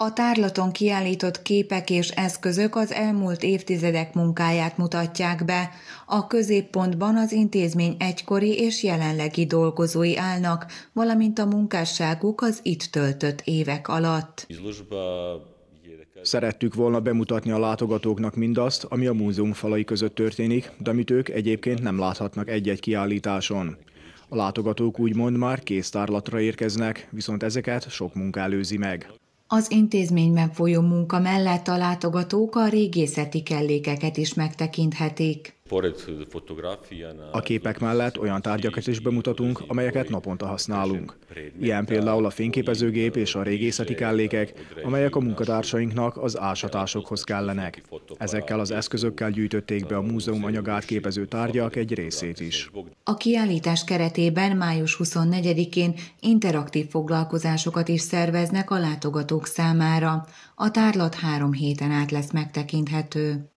A tárlaton kiállított képek és eszközök az elmúlt évtizedek munkáját mutatják be. A középpontban az intézmény egykori és jelenlegi dolgozói állnak, valamint a munkásságuk az itt töltött évek alatt. Szerettük volna bemutatni a látogatóknak mindazt, ami a múzeum falai között történik, de amit ők egyébként nem láthatnak egy-egy kiállításon. A látogatók úgymond már tárlatra érkeznek, viszont ezeket sok munka előzi meg. Az intézményben folyó munka mellett a látogatók a régészeti kellékeket is megtekinthetik. A képek mellett olyan tárgyakat is bemutatunk, amelyeket naponta használunk. Ilyen például a fényképezőgép és a régészeti kellékek, amelyek a munkatársainknak az ásatásokhoz kellenek. Ezekkel az eszközökkel gyűjtötték be a múzeum anyagát képező tárgyak egy részét is. A kiállítás keretében május 24-én interaktív foglalkozásokat is szerveznek a látogatók számára. A tárlat három héten át lesz megtekinthető.